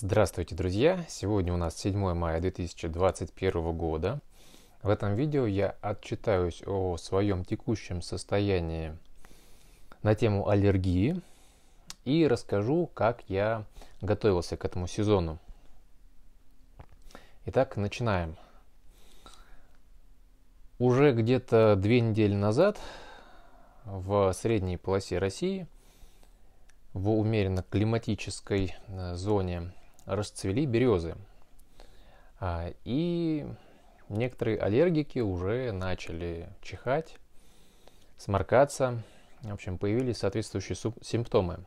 Здравствуйте, друзья! Сегодня у нас 7 мая 2021 года. В этом видео я отчитаюсь о своем текущем состоянии на тему аллергии и расскажу, как я готовился к этому сезону. Итак, начинаем. Уже где-то две недели назад в средней полосе России, в умеренно климатической э, зоне расцвели березы. А, и некоторые аллергики уже начали чихать, сморкаться. В общем, появились соответствующие симптомы.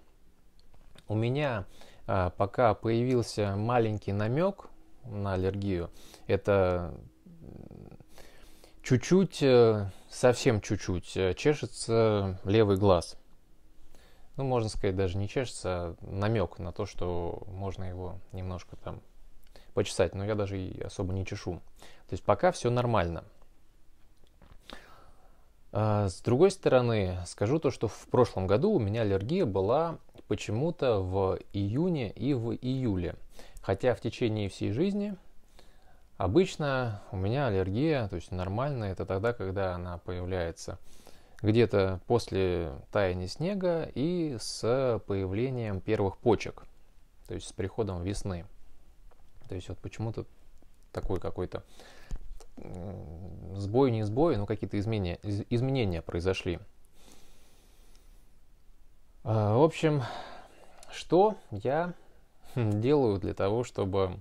У меня а, пока появился маленький намек на аллергию, это чуть-чуть, э, совсем чуть-чуть э, чешется левый глаз – ну, можно сказать, даже не чешется, а намек на то, что можно его немножко там почесать, но я даже и особо не чешу. То есть пока все нормально. А, с другой стороны, скажу то, что в прошлом году у меня аллергия была почему-то в июне и в июле. Хотя в течение всей жизни обычно у меня аллергия, то есть нормально, это тогда, когда она появляется где-то после таяния снега и с появлением первых почек, то есть с приходом весны. То есть вот почему-то такой какой-то сбой, не сбой, но какие-то изменения, изменения произошли. А, в общем, что я делаю для того, чтобы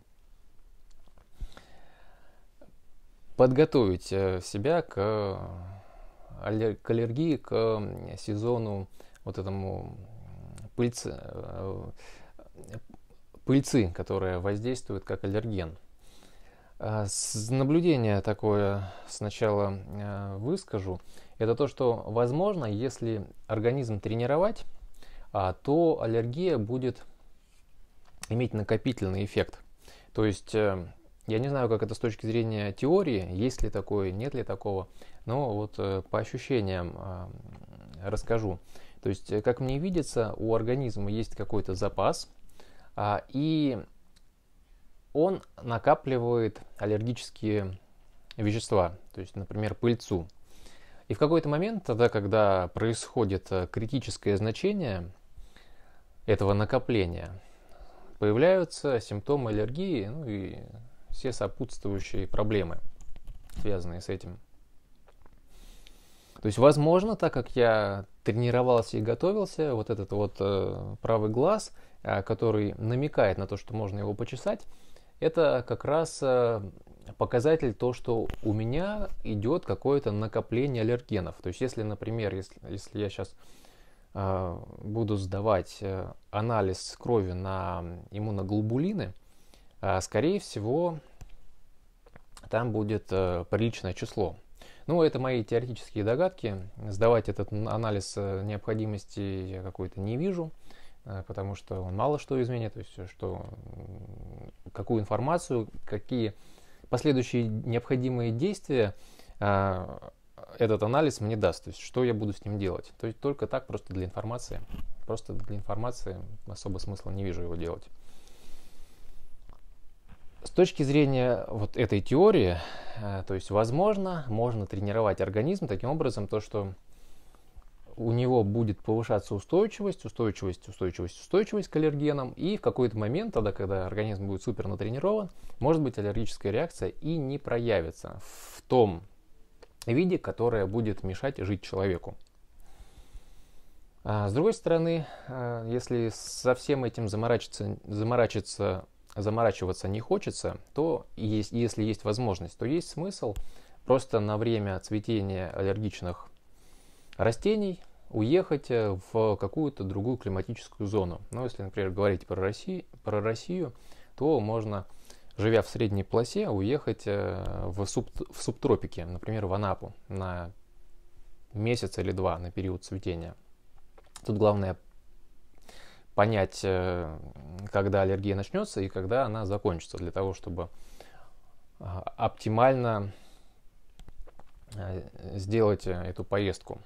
подготовить э, себя к к аллергии к сезону вот этому пыльцы, э, пыльцы, которая воздействует как аллерген. Э, наблюдение такое сначала э, выскажу. Это то, что возможно, если организм тренировать, а, то аллергия будет иметь накопительный эффект. То есть я не знаю, как это с точки зрения теории, есть ли такое, нет ли такого, но вот э, по ощущениям э, расскажу. То есть, э, как мне видится, у организма есть какой-то запас, а, и он накапливает аллергические вещества, то есть, например, пыльцу. И в какой-то момент, тогда, когда происходит критическое значение этого накопления, появляются симптомы аллергии, ну и все сопутствующие проблемы, связанные с этим. То есть, возможно, так как я тренировался и готовился, вот этот вот э, правый глаз, э, который намекает на то, что можно его почесать, это как раз э, показатель то, что у меня идет какое-то накопление аллергенов. То есть, если, например, если, если я сейчас э, буду сдавать э, анализ крови на иммуноглобулины, э, скорее всего, там будет э, приличное число. Ну, это мои теоретические догадки. Сдавать этот анализ э, необходимости я какой-то не вижу, э, потому что он мало что изменит, то есть э, что, какую информацию, какие последующие необходимые действия этот анализ мне даст, то есть что я буду с ним делать. То есть только так, просто для информации. Просто для информации особо смысла не вижу его делать точки зрения вот этой теории, э, то есть, возможно, можно тренировать организм таким образом, то, что у него будет повышаться устойчивость, устойчивость, устойчивость, устойчивость к аллергенам, и в какой-то момент, тогда, когда организм будет супер натренирован, может быть аллергическая реакция и не проявится в том виде, которое будет мешать жить человеку. А с другой стороны, э, если со всем этим заморачиваться, заморачиваться заморачиваться не хочется, то есть, если есть возможность, то есть смысл просто на время цветения аллергичных растений уехать э, в какую-то другую климатическую зону. Но ну, если, например, говорить про Россию, про Россию то можно, живя в средней полосе, уехать э, в, суб, в субтропики, например, в Анапу на месяц или два на период цветения. Тут главное понять, э, когда аллергия начнется и когда она закончится, для того, чтобы а, оптимально э, сделать э, эту поездку.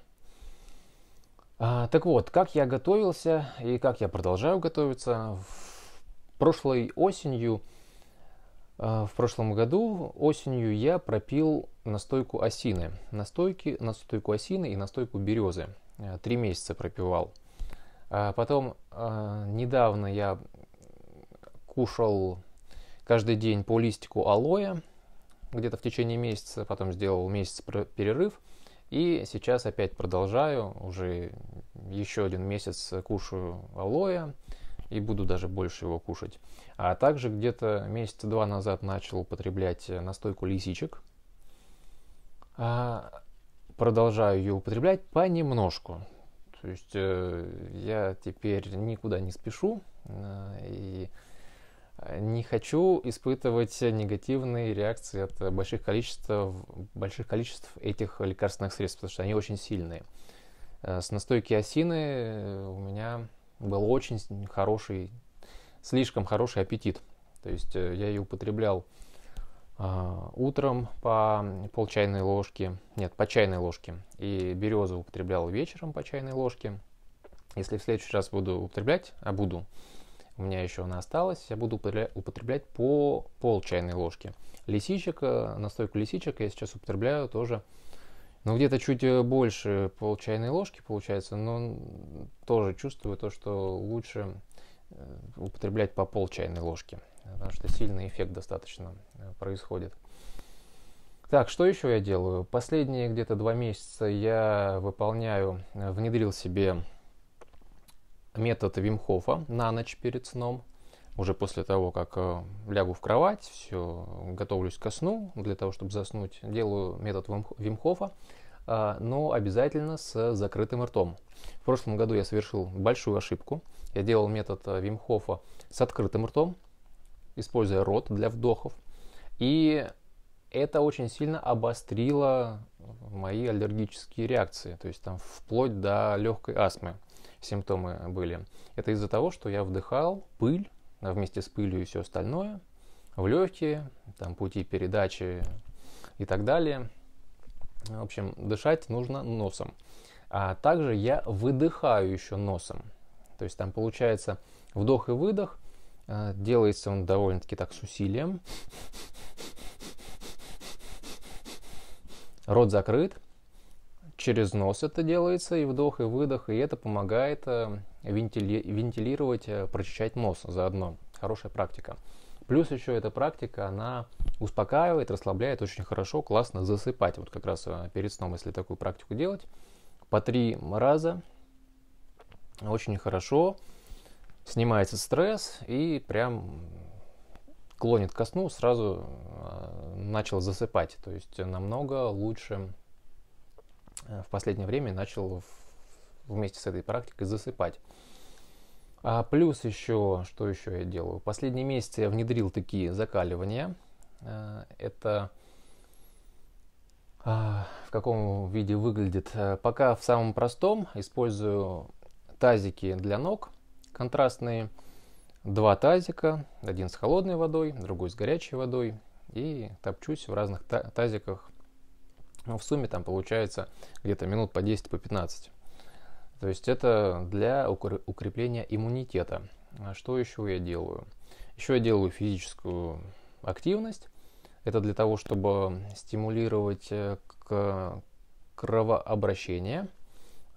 А, так вот, как я готовился и как я продолжаю готовиться. В Прошлой осенью, а, в прошлом году осенью я пропил настойку осины. Настойки, настойку осины и настойку березы. Три месяца пропивал – а потом а, недавно я кушал каждый день по листику алоэ, где-то в течение месяца, потом сделал месяц перерыв, и сейчас опять продолжаю, уже еще один месяц кушаю алоэ, и буду даже больше его кушать. А также где-то месяца два назад начал употреблять настойку лисичек. А, продолжаю ее употреблять понемножку. То есть э, я теперь никуда не спешу а, и э, не хочу испытывать негативные реакции от больших количеств, больших количеств этих лекарственных средств, потому что они очень сильные. Э, с настойки осины у меня был очень хороший, слишком хороший аппетит. То есть я ее употреблял а, утром по пол чайной ложки, нет, по чайной ложке, и березу употреблял вечером по чайной ложке. Если в следующий раз буду употреблять, а буду, у меня еще она осталась, я буду употреблять по пол чайной ложки. Лисичек, э, настойку лисичек я сейчас употребляю тоже, ну, где-то чуть э, больше пол чайной ложки получается, но тоже чувствую то, что лучше э, употреблять по пол чайной ложки потому что сильный эффект достаточно э, происходит. Так, что еще я делаю? Последние где-то два месяца я выполняю, э, внедрил себе метод Вимхофа на ночь перед сном. Уже после того, как э, лягу в кровать, все, готовлюсь ко сну, для того, чтобы заснуть, делаю метод Вимхофа, но обязательно с закрытым ртом. В прошлом году я совершил большую ошибку. Я делал метод Вимхофа с открытым ртом, используя рот для вдохов. И это очень сильно обострило мои аллергические реакции, то есть там вплоть до легкой астмы симптомы были. Это из-за того, что я вдыхал пыль а вместе с пылью и все остальное в легкие, там пути передачи и так далее. В общем, дышать нужно носом. А также я выдыхаю еще носом. То есть там получается вдох и выдох, а, делается он довольно-таки так с усилием. Рот закрыт. Через нос это делается, и вдох, и выдох, и это помогает э, вентили... вентилировать, э, прочищать нос заодно. Хорошая практика. Плюс еще эта практика, она успокаивает, расслабляет очень хорошо, классно засыпать. Вот как раз э, перед сном, если такую практику делать, по три раза, очень хорошо снимается стресс и прям клонит ко сну, сразу а, начал засыпать. То есть намного лучше э, в последнее время начал вместе с этой практикой засыпать. А плюс еще, что еще я делаю? Последние месяцы я внедрил такие закаливания. Э, это а, в каком виде выглядит? Э, пока в самом простом использую тазики для ног – контрастные два тазика, один с холодной водой, другой с горячей водой, и топчусь в разных тазиках. Ну, в сумме там получается где-то минут по 10, по 15. То есть это для укрепления иммунитета. А что еще я делаю? Еще я делаю физическую активность. Это для того, чтобы стимулировать э, к кровообращение –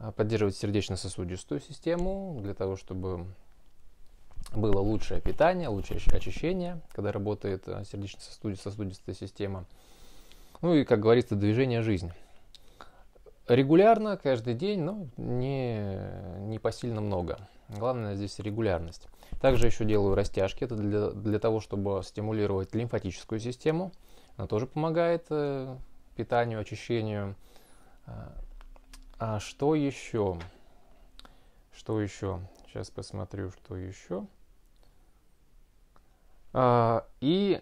а, поддерживать сердечно-сосудистую систему, для того, чтобы было лучшее питание, лучшее очищение, когда работает а, сердечно-сосудистая система. Ну и, как говорится, движение жизни. Регулярно, каждый день, но не, не посильно много. Главное здесь регулярность. Также еще делаю растяжки. Это для, для того, чтобы стимулировать лимфатическую систему. Она тоже помогает э, питанию, очищению. А, а что еще? Что еще? Сейчас посмотрю, что еще. А, и,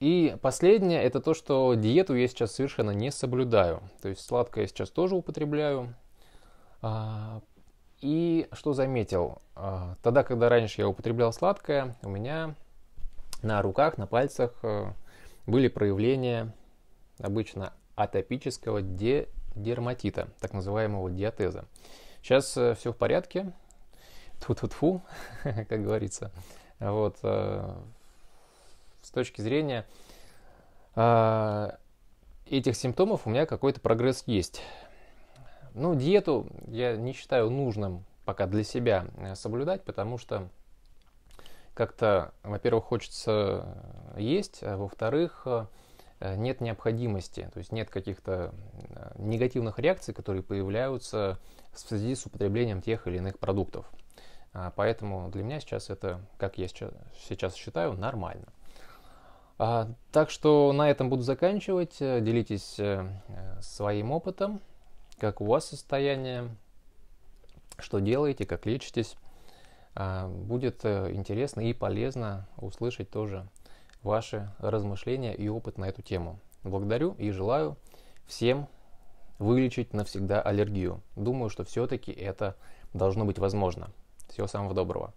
и последнее, это то, что диету я сейчас совершенно не соблюдаю. То есть сладкое я сейчас тоже употребляю. А, и что заметил? А, тогда, когда раньше я употреблял сладкое, у меня на руках, на пальцах э, были проявления обычно атопического де дерматита, так называемого диатеза. Сейчас э, все в порядке, тут тфу фу как говорится. Вот, э, с точки зрения э, этих симптомов у меня какой-то прогресс есть. Ну, диету я не считаю нужным пока для себя соблюдать, потому что как-то, во-первых, хочется есть, а во-вторых, Э, нет необходимости, то есть нет каких-то э, негативных реакций, которые появляются в связи с употреблением тех или иных продуктов. А, поэтому для меня сейчас это, как я сейчас считаю, нормально. А, так что на этом буду заканчивать. Э, делитесь своим опытом, как у вас состояние, что делаете, как лечитесь. А, будет интересно и полезно услышать тоже ваши размышления и опыт на эту тему. Благодарю и желаю всем вылечить навсегда аллергию. Думаю, что все-таки это должно быть возможно. Всего самого доброго.